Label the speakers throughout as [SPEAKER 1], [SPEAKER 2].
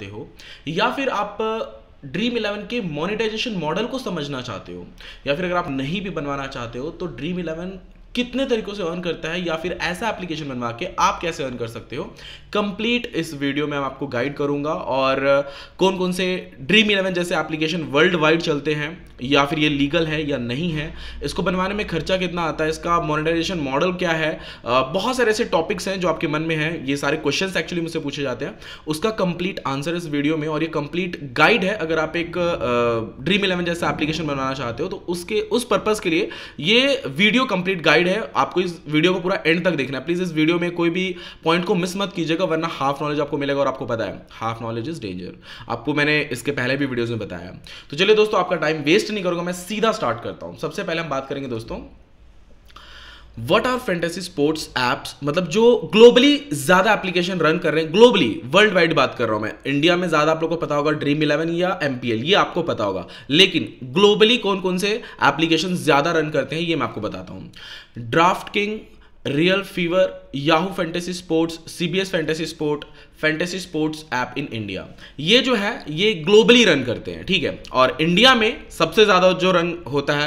[SPEAKER 1] चाहते हो या फिर आप ड्रीम इलेवन के मोनेटाइजेशन मॉडल को समझना चाहते हो या फिर अगर आप नहीं भी बनवाना चाहते हो तो ड्रीम इलेवन कितने तरीकों से अर्न करता है या फिर ऐसा एप्लीकेशन बनवा के आप कैसे अर्न कर सकते हो कंप्लीट इस वीडियो में मैं आपको गाइड करूंगा और कौन कौन से ड्रीम इलेवन जैसे एप्लीकेशन वर्ल्ड वाइड चलते हैं या फिर ये लीगल है या नहीं है इसको बनवाने में खर्चा कितना आता है इसका मोनिटाइजेशन मॉडल क्या है बहुत सारे ऐसे टॉपिक्स हैं जो आपके मन में हैं ये सारे क्वेश्चंस एक्चुअली मुझसे पूछे जाते हैं उसका कंप्लीट आंसर इस वीडियो में और ये कंप्लीट गाइड है अगर आप एक ड्रीम इलेवन जैसा एप्लीकेशन बनाना चाहते हो तो उसके उस पर्पज़ के लिए ये वीडियो कंप्लीट गाइड गाइड है आपको इस वीडियो को पूरा एंड तक देखना है प्लीज इस वीडियो में कोई भी पॉइंट को मिस मत कीजिएगा वरना हाफ नॉलेज आपको मिलेगा और आपको पता है हाफ नॉलेज इज डेंजर आपको मैंने इसके पहले भी वीडियोज में बताया तो चलिए दोस्तों आपका टाइम वेस्ट नहीं करूंगा मैं सीधा स्टार्ट करता हूँ सबसे पहले हम बात करेंगे दोस्तों what are fantasy sports apps मतलब जो ग्लोबली ज्यादा एप्लीकेशन रन कर रहे हैं ग्लोबली वर्ल्ड वाइड बात कर रहा हूं मैं इंडिया में ज्यादा आप लोगों को पता होगा ड्रीम इलेवन या एमपीएल ये आपको पता होगा लेकिन ग्लोबली कौन कौन से एप्लीकेशन ज्यादा रन करते हैं ये मैं आपको बताता हूं Draft King Real Fever Yahoo fantasy sports C B S fantasy sport fantasy sports app in India ये जो है ये ग्लोबली रन करते हैं ठीक है और इंडिया में सबसे ज़्यादा जो रन होता है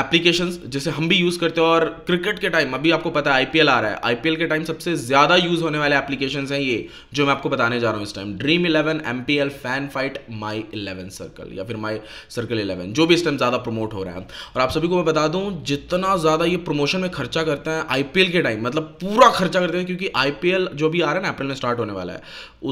[SPEAKER 1] एप्लीकेशन जैसे हम भी यूज़ करते हैं और क्रिकेट के टाइम अभी आपको पता है एल आ रहा है एल के टाइम सबसे ज़्यादा यूज़ होने वाले एप्लीकेशन हैं ये जो मैं आपको बताने जा रहा हूँ इस time Dream Eleven M P L Fan Fight My Eleven Circle या फिर माई सर्कल इलेवन जो भी इस टाइम ज़्यादा प्रमोट हो रहा है और आप सभी को मैं बता दूँ जितना ज़्यादा ये प्रमोशन में खर्चा करते हैं एल के टाइम मतलब पूरा खर्चा करते हैं क्योंकि आईपीएल जो भी आ रहा है ना अप्रैल में स्टार्ट होने वाला है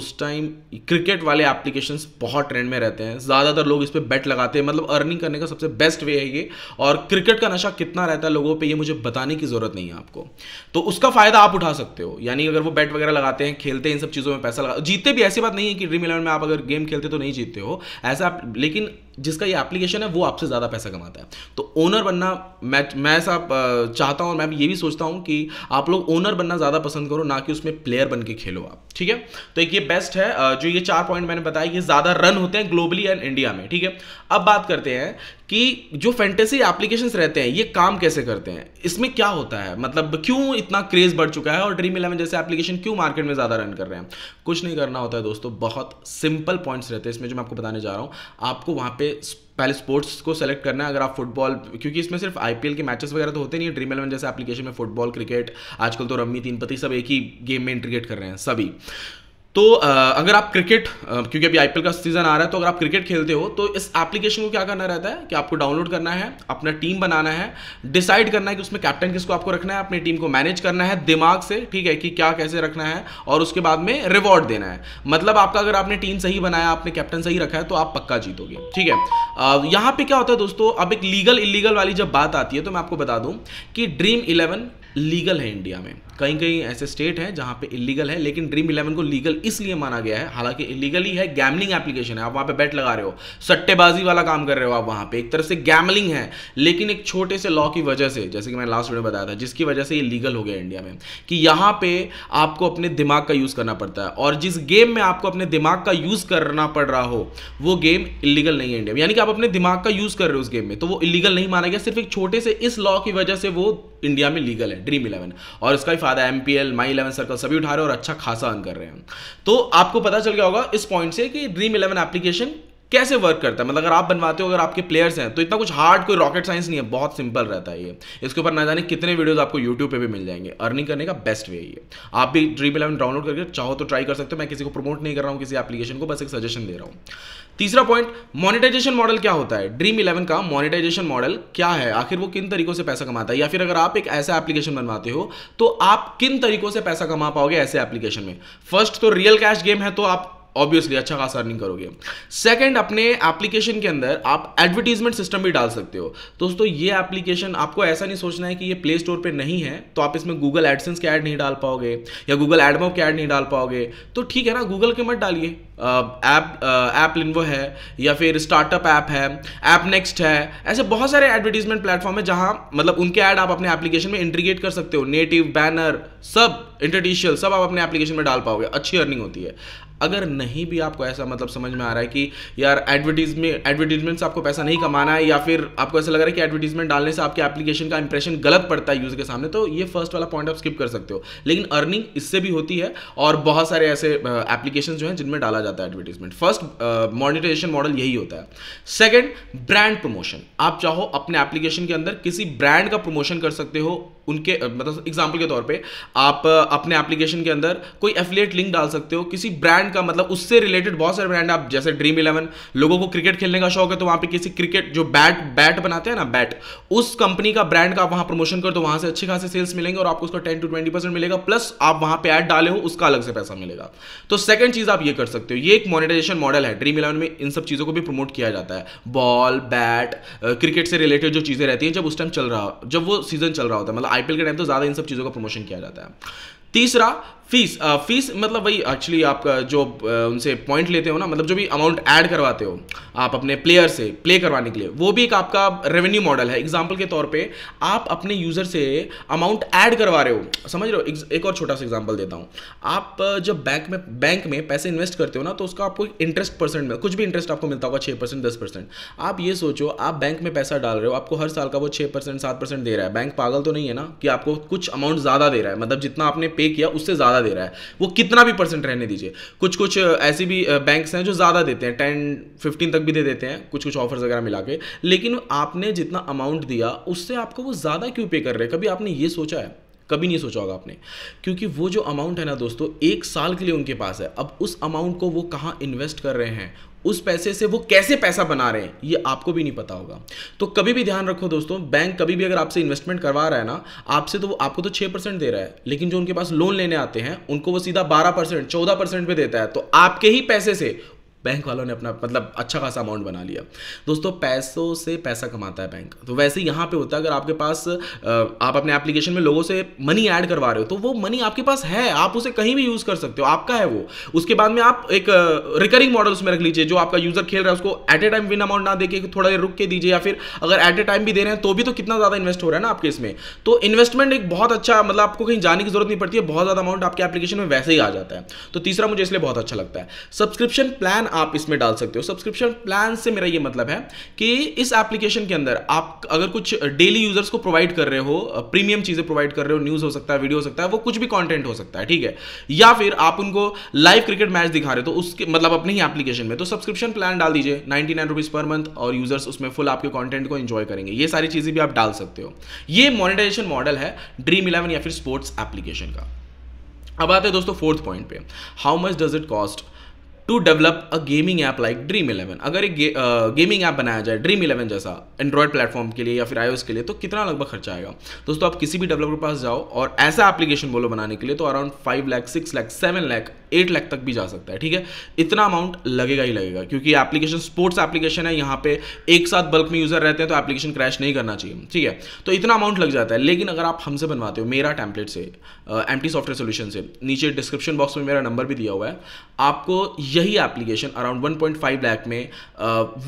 [SPEAKER 1] उस टाइम क्रिकेट वाले एप्लीकेशन बहुत ट्रेंड में रहते हैं ज़्यादातर लोग इस पर बैट लगाते हैं मतलब अर्निंग करने का सबसे बेस्ट वे है ये और क्रिकेट का नशा कितना रहता है लोगों पर यह मुझे बताने की ज़रूरत नहीं है आपको तो उसका फ़ायदा आप उठा सकते हो यानी अगर वो बैट वगैरह लगाते हैं खेलते हैं इन सब चीज़ों में पैसा लगा जीते भी ऐसी बात नहीं है कि ड्रीम इलेवन में आप अगर गेम खेलते तो नहीं जीतते हो ऐसा लेकिन जिसका ये एप्लीकेशन है वो आपसे ज़्यादा पैसा कमाता है तो ओनर बनना मैं मैं ऐसा चाहता हूँ मैं ये भी सोचता हूँ कि आप लोग ओनर बनना ज़्यादा पसंद करो ना कि उसमें प्लेयर बन के खेलो आप ठीक है तो एक ये बेस्ट है जो ये चार पॉइंट मैंने बताया ये ज़्यादा रन होते हैं ग्लोबली एंड इंडिया में ठीक है अब बात करते हैं कि जो फैंटेसी एप्लीकेशन रहते हैं ये काम कैसे करते हैं इसमें क्या होता है मतलब क्यों इतना क्रेज बढ़ चुका है और ड्रीम इलेवन जैसे एप्लीकेशन क्यों मार्केट में ज़्यादा रन कर रहे हैं कुछ नहीं करना होता है दोस्तों बहुत सिंपल पॉइंट्स रहते हैं इसमें जो मैं आपको बताने जा रहा हूँ आपको वहाँ पर पे पहले स्पोर्ट्स को सेलेक्ट करना है अगर आप फुटबॉल क्योंकि इसमें सिर्फ आईपीएल के मैचेस वगैरह तो होते नहीं है ड्रीम इलेवन जैसे एप्लीकेशन में फुटबॉल क्रिकेट आजकल तो रम्मी तीन पति सब एक ही गेम में इंटीग्रेट कर रहे हैं सभी तो अगर आप क्रिकेट क्योंकि अभी आईपीएल का सीज़न आ रहा है तो अगर आप क्रिकेट खेलते हो तो इस एप्लीकेशन को क्या करना रहता है कि आपको डाउनलोड करना है अपना टीम बनाना है डिसाइड करना है कि उसमें कैप्टन किसको आपको रखना है अपनी टीम को मैनेज करना है दिमाग से ठीक है कि क्या कैसे रखना है और उसके बाद में रिवॉर्ड देना है मतलब आपका अगर आपने टीम सही बनाया आपने कैप्टन सही रखा है तो आप पक्का जीतोगे ठीक है यहाँ पर क्या होता है दोस्तों अब एक लीगल इलीगल वाली जब बात आती है तो मैं आपको बता दूँ कि ड्रीम इलेवन लीगल है इंडिया में कहीं कहीं ऐसे स्टेट हैं जहाँ पे इलीगल है लेकिन ड्रीम इलेवन को लीगल इसलिए माना गया है हालांकि इलीगल ही है गैमलिंग एप्लीकेशन है आप वहाँ पे बैट लगा रहे हो सट्टेबाजी वाला काम कर रहे हो आप वहाँ पे एक तरह से गैमलिंग है लेकिन एक छोटे से लॉ की वजह से जैसे कि मैंने लास्ट वीडियो बताया था जिसकी वजह से ये लीगल हो गया इंडिया में कि यहाँ पर आपको अपने दिमाग का यूज़ करना पड़ता है और जिस गेम में आपको अपने दिमाग का यूज़ करना पड़ रहा हो वो गेम इलीगल नहीं है इंडिया में यानी कि आप अपने दिमाग का यूज़ कर रहे हो उस गेम में तो वो इलीगल नहीं माना गया सिर्फ एक छोटे से इस लॉ की वजह से वो इंडिया में लीगल है ड्रीम इलेवन और इसका ही फायदा M P L My Eleven Circle सभी उठा रहे हैं और अच्छा खासा अर्न कर रहे हैं तो आपको पता चल गया होगा इस पॉइंट से कि ड्रीम इलेवन एप्लीकेशन कैसे वर्क करता है मतलब अगर आप बनवाते हो अगर आपके प्लेयर्स हैं तो इतना कुछ हार्ड कोई रॉकेट साइंस नहीं है बहुत सिंपल रहता है ये इसके ऊपर ना जाने कितने वीडियोस आपको यूट्यूब पर भी मिल जाएंगे अर्निंग करने का बेस्ट वे ये आप भी ड्रीम इलेवन डाउनलोड करके चाहो तो ट्राई कर सकते हो मैं किसी को प्रमोट नहीं कर रहा हूँ किसी एप्लीकेशन को बस एक सजेशन दे रहा हूँ तीसरा पॉइंट मोनिटाइजेशन मॉडल क्या होता है ड्रीम इलेवन का मोनिटाइजेशन मॉडल क्या है आखिर वो किन तरीकों से पैसा कमाता है या फिर अगर आप एक ऐसा एप्लीकेशन बनवाते हो तो आप किन तरीकों से पैसा कमा पाओगे ऐसे एप्लीकेशन में फर्स्ट तो रियल कैश गेम है तो आप ऑब्वियसली अच्छा खासा अर्निंग करोगे सेकंड अपने एप्लीकेशन के अंदर आप एडवर्टीजमेंट सिस्टम भी डाल सकते हो दोस्तों ये एप्लीकेशन आपको ऐसा नहीं सोचना है कि ये प्ले स्टोर पर नहीं है तो आप इसमें गूगल एडसेंस के ऐड नहीं डाल पाओगे या गूगल एडमोव के ऐड नहीं डाल पाओगे तो ठीक है ना गूगल के मत डालिए ऐप ऐप लिनवो है या फिर स्टार्टअप ऐप है ऐप नेक्स्ट है ऐसे बहुत सारे एडवर्टीजमेंट प्लेटफॉर्म है जहां मतलब उनके ऐड आप अपने एप्लीकेशन में इंट्रीगेट कर सकते हो नेटिव बैनर सब इंटरडिशियल सब आप अपने एप्लीकेशन में डाल पाओगे अच्छी अर्निंग होती है अगर नहीं भी आपको ऐसा मतलब समझ में आ रहा है कि यार एडवर्टीजमेंट एडवर्टीजमेंट से आपको पैसा नहीं कमाना है या फिर आपको ऐसा लग रहा है कि एडवर्टीजमेंट डालने से आपके एप्लीकेशन का इंप्रेशन गलत पड़ता है यूज़र के सामने तो ये फर्स्ट वाला पॉइंट आप स्किप कर सकते हो लेकिन अर्निंग इससे भी होती है और बहुत सारे ऐसे एप्लीकेशन जो है जिनमें डाला जाता है एडवर्टीजमेंट फर्स्ट मोनिटाइजेशन मॉडल यही होता है सेकेंड ब्रांड प्रमोशन आप चाहो अपने एप्लीकेशन के अंदर किसी ब्रांड का प्रमोशन कर सकते हो उनके मतलब एग्जाम्पल के तौर पे आप अपने एप्लीकेशन के अंदर कोई एफिलिएट लिंक डाल सकते हो किसी ब्रांड ब्रांड का मतलब उससे रिलेटेड बहुत सारे ब्रांड आप जैसे ड्रीम इलेवन लोगों को क्रिकेट खेलने का शौक है तो वहां पे किसी क्रिकेट जो बैट बैट बनाते हैं ना बैट उस कंपनी का ब्रांड का आप वहाँ प्रमोशन करो तो वहां से अच्छे खासे सेल्स मिलेंगे और आपको उसका टेन टू ट्वेंटी परसेंट मिलेगा प्लस आप वहां पे ऐड डाले हो उसका अलग से पैसा मिलेगा तो सेकंड चीज़ आप ये कर सकते हो ये एक मोनिटाइजेशन मॉडल है ड्रीम इलेवन में इन सब चीज़ों को भी प्रमोट किया जाता है बॉल बैट क्रिकेट से रिलेटेड जो चीज़ें रहती है जब उस टाइम चल रहा जब वो सीजन चल रहा होता है मतलब आईपीएल के टाइम तो ज़्यादा इन सब चीज़ों का प्रमोशन किया जाता है तीसरा फीस फीस uh, मतलब वही एक्चुअली आप uh, जो uh, उनसे पॉइंट लेते हो ना मतलब जो भी अमाउंट ऐड करवाते हो आप अपने प्लेयर से प्ले करवाने के लिए वो भी एक आपका रेवेन्यू मॉडल है एग्जाम्पल के तौर पे आप अपने यूज़र से अमाउंट ऐड करवा रहे हो समझ रहे हो एक और छोटा सा एग्जाम्पल देता हूँ आप जब बैंक में बैंक में पैसे इन्वेस्ट करते हो ना तो उसका आपको इंटरेस्ट परसेंट में कुछ भी इंटरेस्ट आपको मिलता होगा छः परसेंट दस परसेंट आप ये सोचो आप बैंक में पैसा डाल रहे हो आपको हर साल का वो छः परसेंट सात परसेंट दे रहा है बैंक पागल तो नहीं है ना कि आपको कुछ अमाउंट ज़्यादा दे रहा है मतलब जितना आपने पे किया उससे ज़्यादा ज़्यादा दे रहा है वो कितना भी परसेंट रहने दीजिए कुछ कुछ ऐसी भी बैंक्स हैं जो ज़्यादा देते हैं टेन फिफ्टीन तक भी दे देते हैं कुछ कुछ ऑफर्स वगैरह मिला के लेकिन आपने जितना अमाउंट दिया उससे आपको वो ज़्यादा क्यों पे कर रहे हैं कभी आपने ये सोचा है कभी नहीं सोचा होगा आपने क्योंकि वो जो अमाउंट है ना दोस्तों एक साल के लिए उनके पास है अब उस अमाउंट को वो कहाँ इन्वेस्ट कर रहे हैं उस पैसे से वो कैसे पैसा बना रहे हैं ये आपको भी नहीं पता होगा तो कभी भी ध्यान रखो दोस्तों बैंक कभी भी अगर आपसे इन्वेस्टमेंट करवा रहा है ना आपसे तो आपको तो छः परसेंट दे रहा है लेकिन जो उनके पास लोन लेने आते हैं उनको वो सीधा बारह परसेंट चौदह परसेंट पे देता है तो आपके ही पैसे से बैंक वालों ने अपना मतलब अच्छा खासा अमाउंट बना लिया दोस्तों पैसों से पैसा कमाता है बैंक तो वैसे यहाँ पे होता है अगर आपके पास आप अपने एप्लीकेशन में लोगों से मनी ऐड करवा रहे हो तो वो मनी आपके पास है आप उसे कहीं भी यूज़ कर सकते हो आपका है वो उसके बाद में आप एक रिकरिंग मॉडल उसमें रख लीजिए जो आपका यूज़र खेल रहा है उसको at a time win amount ना देके थोड़ा देर रुक के दीजिए या फिर अगर एट ए टाइम भी दे रहे हैं तो भी तो कितना ज़्यादा इन्वेस्ट हो रहा है ना आपके इसमें तो इन्वेस्टमेंट एक बहुत अच्छा मतलब आपको कहीं जाने की जरूरत नहीं पड़ती है बहुत ज़्यादा अमाउंट आपके एप्लीकेशन में वैसे ही आ जाता है तो तीसरा मुझे इसलिए बहुत अच्छा लगता है सब्सक्रिप्शन प्लान आप इसमें डाल सकते हो सब्सक्रिप्शन प्लान से मेरा ये मतलब है कि इस एप्लीकेशन के अंदर आप अगर कुछ डेली यूजर्स को प्रोवाइड कर रहे हो प्रीमियम चीज़ें प्रोवाइड कर रहे हो न्यूज़ हो सकता है वीडियो हो सकता है वो कुछ भी कॉन्टेंट हो सकता है ठीक है या फिर आप उनको लाइव क्रिकेट मैच दिखा रहे हो तो उसके मतलब अपने ही एप्लीकेशन में तो सब्सक्रिप्शन प्लान डाल दीजिए नाइनटी नाइन रुपीज़ पर मंथ और यूजर्स उसमें फुल आपके कॉन्टेंट को इन्जॉय करेंगे ये सारी चीज़ें भी आप डाल सकते हो ये मोनिटाइजेशन मॉडल है ड्रीम इलेवन या फिर स्पोर्ट्स एप्लीकेशन का अब आते हैं दोस्तों फोर्थ पॉइंट पे how much does it cost to develop a gaming app like Dream Eleven अगर एक गेमिंग ऐप बनाया जाए ड्रीम इलेवन जैसा एंड्रॉयड प्लेटफॉर्म के लिए या फिर आईओएस के लिए तो कितना लगभग खर्चा आएगा दोस्तों आप किसी भी डेवलपर के पास जाओ और ऐसा एप्लीकेशन बोलो बनाने के लिए तो around five lakh six lakh seven lakh eight lakh तक भी जा सकता है ठीक है इतना अमाउंट लगेगा ही लगेगा क्योंकि एप्लीकेशन स्पोर्ट्स एप्लीकेशन है यहाँ पे एक साथ बल्क में यूजर रहते हैं तो एप्लीकेशन क्रैश नहीं करना चाहिए ठीक है तो इतना अमाउंट लग जाता है लेकिन अगर आप हमसे बनवाते हो मेरा टैंपलेट से एम सॉफ्टवेयर सोल्यूशन से नीचे डिस्क्रिप्शन बॉक्स में मेरा नंबर भी दिया हुआ है आपको यही एप्लीकेशन अराउंड वन लाख में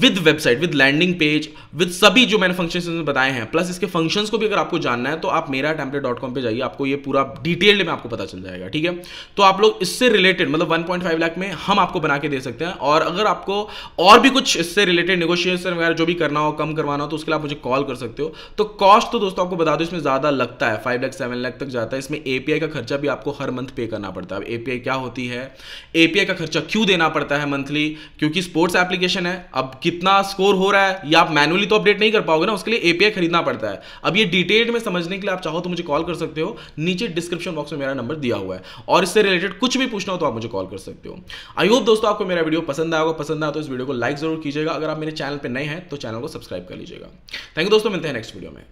[SPEAKER 1] with website with landing page with सभी जो मैंने फंक्शन बताए हैं प्लस इसके फंक्शंस को भी अगर आपको जानना है तो आप मेरा कॉम पर जाइए आपको ये पूरा डिटेल्ड में आपको पता चल जाएगा ठीक है तो आप लोग इससे रिलेटेड रिलेटेड मतलब 1.5 लाख में हम आपको बना के दे सकते हैं और अगर आपको और भी कुछ इससे रिलेटेड नेगोशिएशन वगैरह जो भी करना हो कम करवाना हो तो उसके लिए आप मुझे कॉल कर सकते हो तो कॉस्ट तो दोस्तों आपको बता दो इसमें ज़्यादा लगता है फाइव लाख सेवन लाख तक जाता है इसमें एपीआई का खर्चा भी आपको हर मंथ पे करना पड़ता है अब एपीआई क्या होती है एपीआई का खर्चा क्यों देना पड़ता है मंथली क्योंकि स्पोर्ट्स एप्लीकेशन है अब कितना स्कोर हो रहा है या आप मैनुअली तो अपडेट नहीं कर पाओगे ना उसके लिए एपीआई खरीदना पड़ता है अब ये डिटेल में समझने के लिए आप चाहो तो मुझे कॉल कर सकते हो नीचे डिस्क्रिप्शन बॉक्स में मेरा नंबर दिया हुआ है और इससे रिलेटेड कुछ भी पूछना हो तो तो आप मुझे कॉल कर सकते हो आई होप दोस्तों आपको मेरा वीडियो पसंद आया होगा पसंद आया तो इस वीडियो को लाइक जरूर कीजिएगा अगर आप मेरे चैनल पर नए हैं तो चैनल को सब्सक्राइब कर लीजिएगा थैंक यू दोस्तों मिलते हैं नेक्स्ट वीडियो में